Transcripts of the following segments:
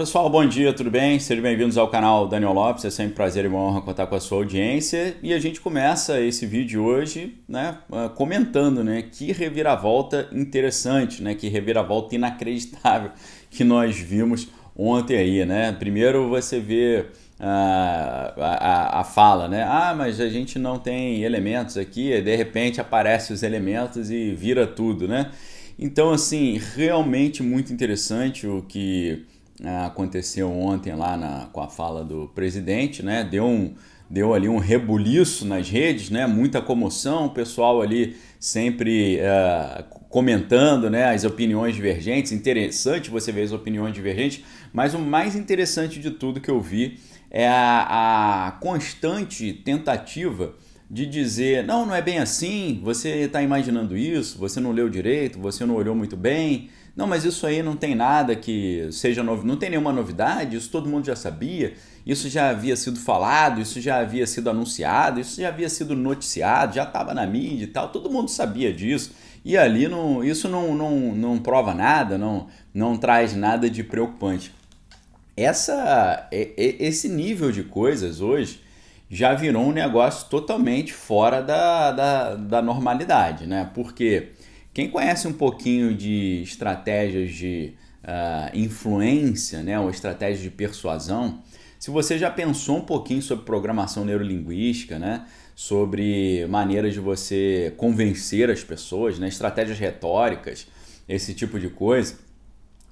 pessoal, bom dia, tudo bem? Sejam bem-vindos ao canal Daniel Lopes, é sempre um prazer e uma honra contar com a sua audiência. E a gente começa esse vídeo hoje né, ah, comentando né, que reviravolta interessante, né, que reviravolta inacreditável que nós vimos ontem aí, né? Primeiro você vê ah, a, a, a, fala, né? Ah, mas a gente não tem elementos aqui, de repente aparecem os elementos e vira tudo, né? Então, assim, realmente muito interessante o que né, aconteceu ontem lá na, com a fala do presidente, né? Deu um deu ali um rebuliço nas redes, né? Muita comoção, o pessoal ali sempre eh, comentando, né? As opiniões divergentes. Interessante você ver as opiniões divergentes, mas o mais interessante de tudo que eu vi é a, a constante tentativa de dizer não, não é bem assim. Você está imaginando isso? Você não leu direito? Você não olhou muito bem? Não, mas isso aí não tem nada que seja novo, não tem nenhuma novidade, isso todo mundo já sabia, isso já havia sido falado, isso já havia sido anunciado, isso já havia sido noticiado, já estava na mídia e tal, todo mundo sabia disso. E ali não, isso não, não, não prova nada, não, não traz nada de preocupante. Essa, esse nível de coisas hoje já virou um negócio totalmente fora da, da, da normalidade, né? Porque quem conhece um pouquinho de estratégias de uh, influência, né, ou estratégias de persuasão, se você já pensou um pouquinho sobre programação neurolinguística, né, sobre maneiras de você convencer as pessoas, né, estratégias retóricas, esse tipo de coisa,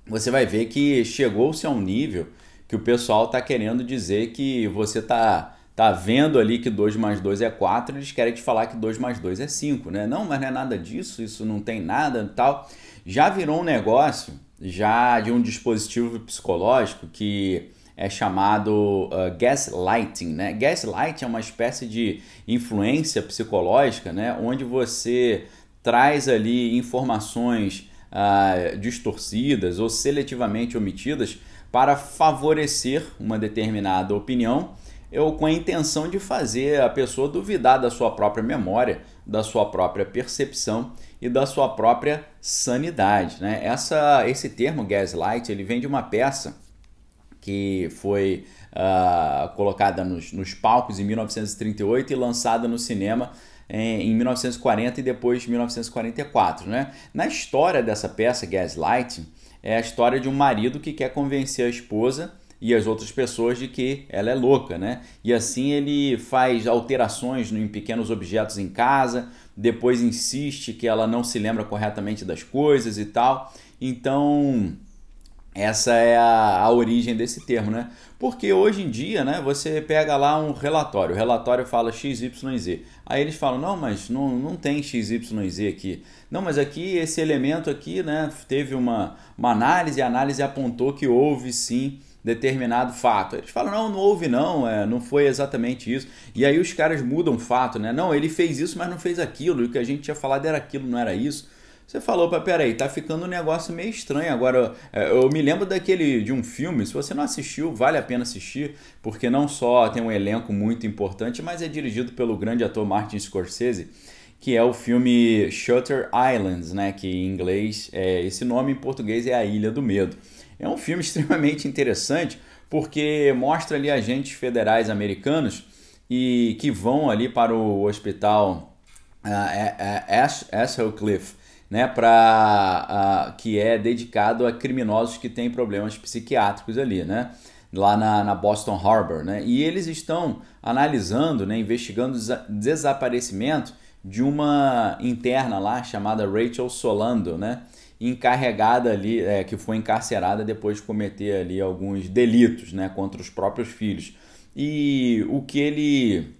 você vai ver que chegou-se a um nível que o pessoal está querendo dizer que você está tá vendo ali que 2 mais 2 é 4, eles querem te falar que 2 mais 2 é 5, né? Não, mas não é nada disso, isso não tem nada tal. Já virou um negócio já de um dispositivo psicológico que é chamado uh, gaslighting, né? Gaslight é uma espécie de influência psicológica, né? Onde você traz ali informações uh, distorcidas ou seletivamente omitidas para favorecer uma determinada opinião eu, com a intenção de fazer a pessoa duvidar da sua própria memória, da sua própria percepção e da sua própria sanidade. Né? Essa, esse termo gaslight ele vem de uma peça que foi uh, colocada nos, nos, palcos em 1938 e lançada no cinema em 1940 e depois 1944. Né? Na história dessa peça, Gaslight, é a história de um marido que quer convencer a esposa e as outras pessoas de que ela é louca, né? E assim ele faz alterações em pequenos objetos em casa, depois insiste que ela não se lembra corretamente das coisas e tal. Então, essa é a, a, origem desse termo, né? Porque hoje em dia, né, você pega lá um relatório, o relatório fala XYZ. Aí eles falam, não, mas não, não tem XYZ aqui. Não, mas aqui, esse elemento aqui, né, teve uma, uma análise, a análise apontou que houve sim determinado fato. Eles falam, não, não houve não, é, não foi exatamente isso. E aí os caras mudam o fato, né? Não, ele fez isso, mas não fez aquilo, e o que a gente tinha falado era aquilo, não era isso. Você falou, para peraí, tá ficando um negócio meio estranho. Agora, é, eu me lembro daquele de um filme, se você não assistiu, vale a pena assistir, porque não só tem um elenco muito importante, mas é dirigido pelo grande ator Martin Scorsese que é o filme Shutter Islands, né? Que em inglês é esse nome, em português é A Ilha do Medo. É um filme extremamente interessante porque mostra ali agentes federais americanos e que vão ali para o hospital uh, ah, é, é, é, Ashelcliff, né, para uh, ah, que é dedicado a criminosos que têm problemas psiquiátricos ali, né, lá na, na Boston Harbor, né, e eles estão analisando, né, investigando o desaparecimento de uma interna lá chamada Rachel Solando, né, encarregada ali, é, que foi encarcerada depois de cometer ali alguns delitos né, contra os próprios filhos. E o que ele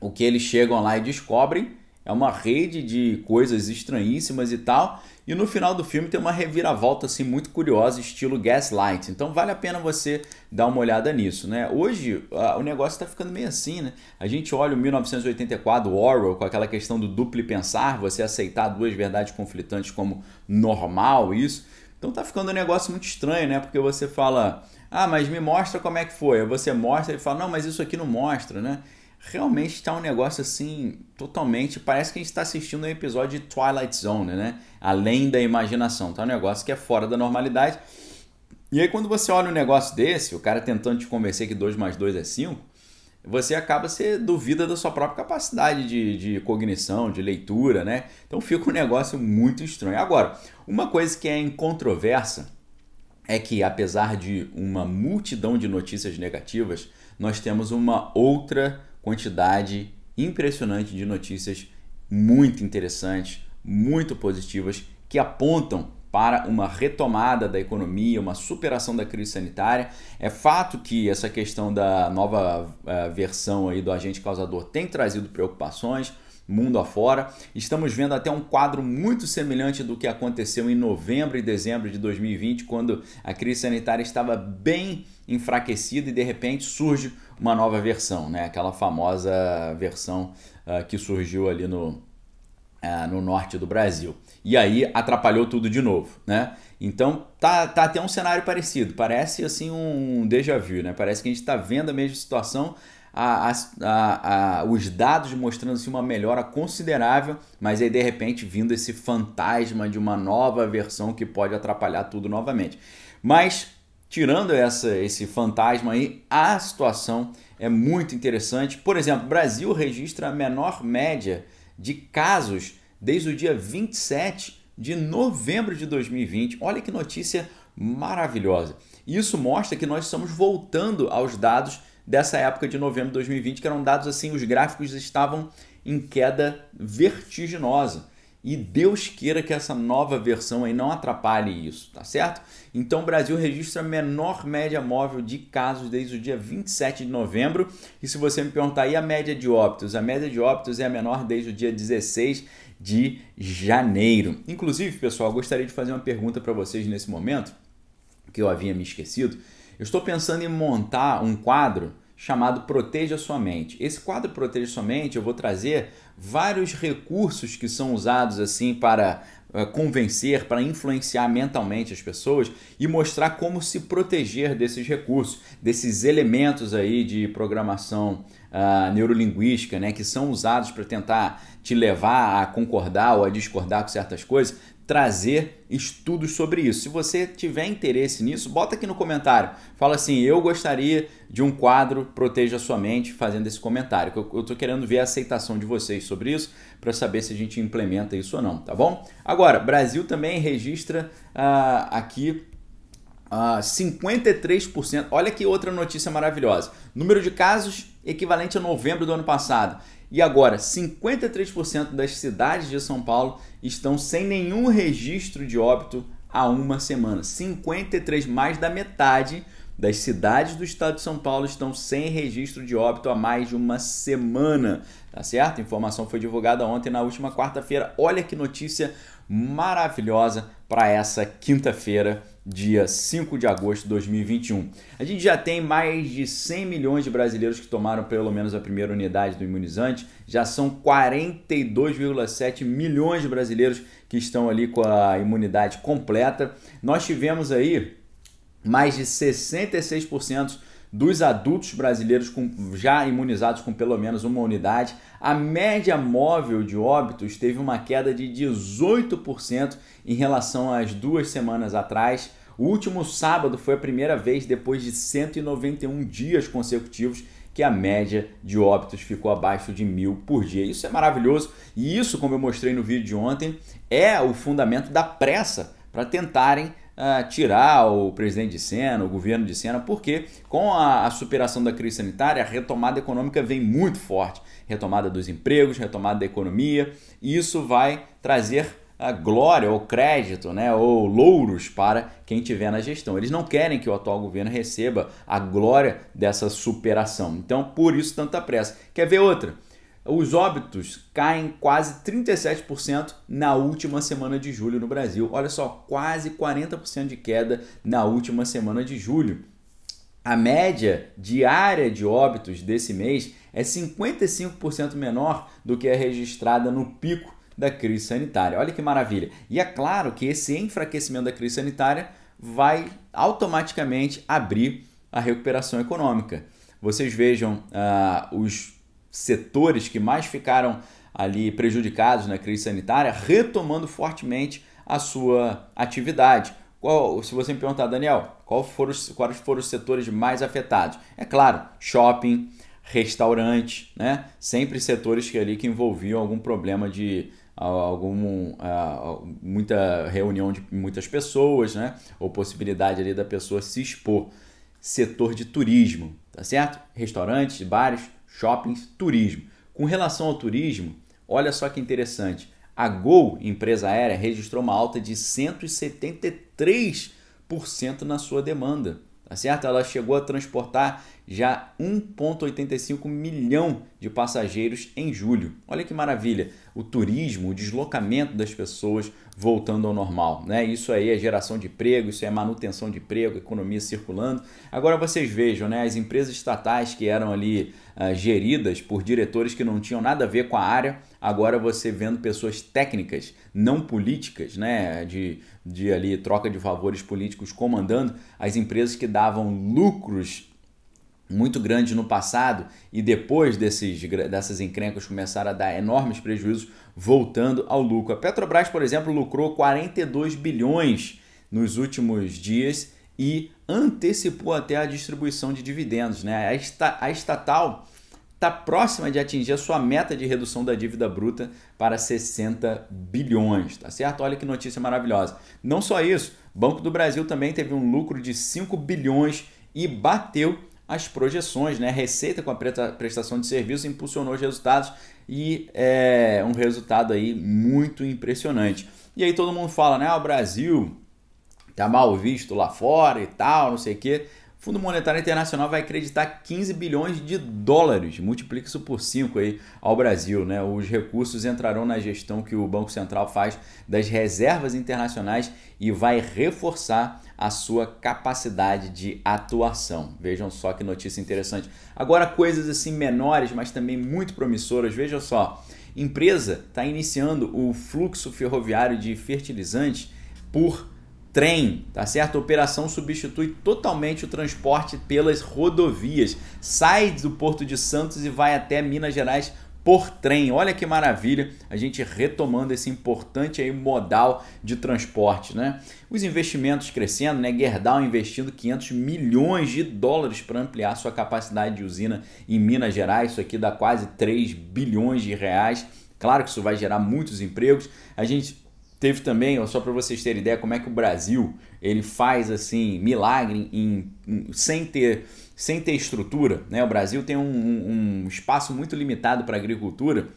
o que eles chegam lá e descobrem é uma rede de coisas estranhíssimas e tal. E no final do filme tem uma reviravolta assim muito curiosa, estilo Gaslight. Então vale a pena você dar uma olhada nisso, né? Hoje a, o negócio está ficando meio assim, né? A gente olha o 1984 Orwell com aquela questão do duplo pensar, você aceitar duas verdades conflitantes como normal, isso. Então tá ficando um negócio muito estranho, né? Porque você fala, ah, mas me mostra como é que foi. Aí você mostra e fala, não, mas isso aqui não mostra, né? realmente está um negócio assim, totalmente. Parece que a gente está assistindo um episódio de Twilight Zone, né? Além da imaginação. Tá um negócio que é fora da normalidade. E aí, quando você olha um negócio desse, o cara tentando te convencer que 2 mais 2 é 5, você acaba se duvida da sua própria capacidade de, de cognição, de leitura, né? Então fica um negócio muito estranho. Agora, uma coisa que é incontroversa é que, apesar de uma multidão de notícias negativas, nós temos uma outra quantidade impressionante de notícias muito interessantes, muito positivas, que apontam para uma retomada da economia, uma superação da crise sanitária. É fato que essa questão da nova eh, versão aí do agente causador tem trazido preocupações mundo afora. Estamos vendo até um quadro muito semelhante do que aconteceu em novembro e dezembro de 2020, quando a crise sanitária estava bem enfraquecida e de repente surge uma nova versão, né? aquela famosa versão uh, que surgiu ali no, uh, no norte do Brasil. E aí atrapalhou tudo de novo, né? Então tá, tá até um cenário parecido, parece assim um déjà vu, né? Parece que a gente está vendo a mesma situação, a, a, a, os dados mostrando se assim, uma melhora considerável, mas aí de repente vindo esse fantasma de uma nova versão que pode atrapalhar tudo novamente. Mas tirando essa, esse fantasma aí, a situação é muito interessante. Por exemplo, Brasil registra a menor média de casos desde o dia 27 de novembro de 2020. Olha que notícia maravilhosa. Isso mostra que nós estamos voltando aos dados dessa época de novembro de 2020, que eram dados assim, os gráficos estavam em queda vertiginosa. E Deus queira que essa nova versão aí não atrapalhe isso, tá certo? Então o Brasil registra a menor média móvel de casos desde o dia 27 de novembro. E se você me perguntar aí a média de óbitos, a média de óbitos é a menor desde o dia 16 de janeiro. Inclusive, pessoal, gostaria de fazer uma pergunta para vocês nesse momento, que eu havia me esquecido. Eu estou pensando em montar um quadro chamado Proteja Sua Mente. Esse quadro Proteja Sua Mente, eu vou trazer vários recursos que são usados assim para eh, convencer, para influenciar mentalmente as pessoas e mostrar como se proteger desses recursos, desses elementos aí de programação uh, neurolinguística, né, que são usados para tentar te levar a concordar ou a discordar com certas coisas, trazer estudos sobre isso. Se você tiver interesse nisso, bota aqui no comentário. Fala assim: eu gostaria de um quadro Proteja a Sua Mente, fazendo esse comentário. Eu estou querendo ver a aceitação de vocês sobre isso, para saber se a gente implementa isso ou não, tá bom? Agora, Brasil também registra uh, aqui Uh, ah, 53%. Olha que outra notícia maravilhosa. Número de casos equivalente a novembro do ano passado. E agora, 53% das cidades de São Paulo estão sem nenhum registro de óbito há uma semana. 53, mais da metade das cidades do estado de São Paulo estão sem registro de óbito há mais de uma semana. Tá certo? A informação foi divulgada ontem, na última quarta-feira. Olha que notícia maravilhosa para essa quinta-feira, dia 5 de agosto de 2021. A gente já tem mais de 100 milhões de brasileiros que tomaram pelo menos a primeira unidade do imunizante, já são 42,7 milhões de brasileiros que estão ali com a imunidade completa. Nós tivemos aí mais de 66% dos adultos brasileiros com, já imunizados com pelo menos uma unidade. A média móvel de óbitos teve uma queda de 18% em relação às duas semanas atrás. O último sábado foi a primeira vez depois de 191 dias consecutivos que a média de óbitos ficou abaixo de mil por dia. Isso é maravilhoso e isso, como eu mostrei no vídeo de ontem, é o fundamento da pressa para tentarem ah, tirar o presidente de cena, o governo de cena, porque com a, a superação da crise sanitária, a retomada econômica vem muito forte. Retomada dos empregos, retomada da economia, e isso vai trazer a ah, glória ou crédito, né, ou louros para quem tiver na gestão. Eles não querem que o atual governo receba a glória dessa superação. Então, por isso tanta pressa. Quer ver outra? os óbitos caem quase 37% na última semana de julho no Brasil. Olha só, quase 40% de queda na última semana de julho. A média diária de óbitos desse mês é 55% menor do que a registrada no pico da crise sanitária. Olha que maravilha! E é claro que esse enfraquecimento da crise sanitária vai automaticamente abrir a recuperação econômica. Vocês vejam ah, os setores que mais ficaram ali prejudicados na crise sanitária, retomando fortemente a sua atividade. Qual, se você me perguntar, Daniel, qual foram os, quais foram os setores mais afetados? É claro, shopping, restaurante, né? Sempre setores que ali que envolviam algum problema de algum muita reunião de muitas pessoas, né? Ou possibilidade ali da pessoa se expor. Setor de turismo, tá certo? Restaurantes, bares, shoppings, turismo. Com relação ao turismo, olha só que interessante. A Gol, empresa aérea, registrou uma alta de 173% na sua demanda, tá certo? Ela chegou a transportar já 1,85 milhão de passageiros em julho. Olha que maravilha! O turismo, o deslocamento das pessoas voltando ao normal. Né? Isso aí é geração de emprego, isso é manutenção de emprego, economia circulando. Agora vocês vejam, né? as empresas estatais que eram ali uh, geridas por diretores que não tinham nada a ver com a área, agora você vendo pessoas técnicas, não políticas, né? de, de ali troca de favores políticos comandando as empresas que davam lucros muito grande no passado e depois desses, dessas encrencas começaram a dar enormes prejuízos, voltando ao lucro. A Petrobras, por exemplo, lucrou 42 bilhões nos últimos dias e antecipou até a distribuição de dividendos. Né? A, esta, a estatal está próxima de atingir a sua meta de redução da dívida bruta para 60 bilhões, tá certo? Olha que notícia maravilhosa. Não só isso, Banco do Brasil também teve um lucro de 5 bilhões e bateu as projeções, né? A receita com a prestação de serviço impulsionou os resultados e é um resultado aí muito impressionante. E aí todo mundo fala, né? Ah, o Brasil tá mal visto lá fora e tal, não sei o quê. Fundo Monetário Internacional vai acreditar 15 bilhões de dólares, multiplica isso por 5 aí ao Brasil, né? Os recursos entrarão na gestão que o Banco Central faz das reservas internacionais e vai reforçar a sua capacidade de atuação. Vejam só que notícia interessante. Agora coisas assim menores, mas também muito promissoras. Vejam só. Empresa está iniciando o fluxo ferroviário de fertilizantes por trem, tá certo? A operação substitui totalmente o transporte pelas rodovias. Sai do Porto de Santos e vai até Minas Gerais por trem. Olha que maravilha, a gente retomando esse importante aí modal de transporte, né? Os investimentos crescendo, né? Gerdau investindo 500 milhões de dólares para ampliar sua capacidade de usina em Minas Gerais, isso aqui dá quase 3 bilhões de reais. Claro que isso vai gerar muitos empregos. A gente Teve também, ó, só para vocês terem ideia, como é que o Brasil ele faz assim milagre em, em, sem ter sem ter estrutura. Né? O Brasil tem um, um, um espaço muito limitado para agricultura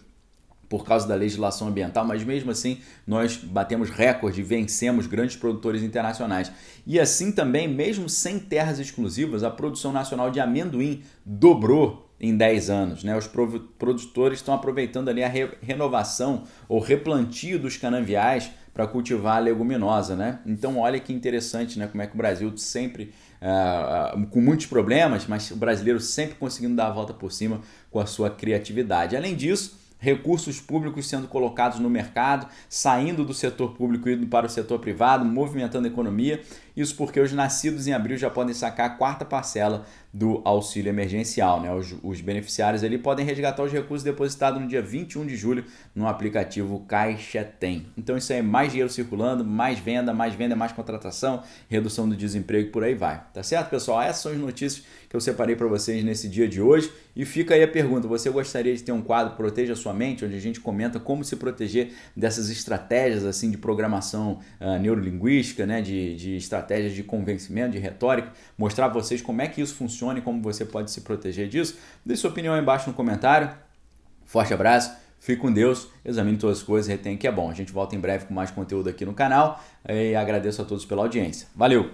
por causa da legislação ambiental, mas mesmo assim nós batemos recorde, vencemos grandes produtores internacionais. E assim também, mesmo sem terras exclusivas, a produção nacional de amendoim dobrou em 10 anos. Né? Os produtores estão aproveitando ali a re renovação ou replantio dos canaviais para cultivar a leguminosa. Né? Então olha que interessante né? como é que o Brasil sempre, uh, com muitos problemas, mas o brasileiro sempre conseguindo dar a volta por cima com a sua criatividade. Além disso, recursos públicos sendo colocados no mercado, saindo do setor público e indo para o setor privado, movimentando a economia. Isso porque os nascidos em abril já podem sacar a quarta parcela do auxílio emergencial. Né? Os, os beneficiários ali podem resgatar os recursos depositados no dia 21 de julho no aplicativo Caixa Tem. Então isso aí é mais dinheiro circulando, mais venda, mais venda, mais contratação, redução do desemprego e por aí vai. Tá certo, pessoal? Essas são as notícias que eu separei para vocês nesse dia de hoje. E fica aí a pergunta: você gostaria de ter um quadro Proteja Sua Mente, onde a gente comenta como se proteger dessas estratégias assim de programação uh, neurolinguística, né? de, de estratégias de convencimento, de retórica, mostrar para vocês como é que isso funciona funciona e como você pode se proteger disso. Deixe sua opinião aí embaixo no comentário. Forte abraço, fique com Deus, examine todas as coisas e retém que é bom. A gente volta em breve com mais conteúdo aqui no canal eh, e agradeço a todos pela audiência. Valeu!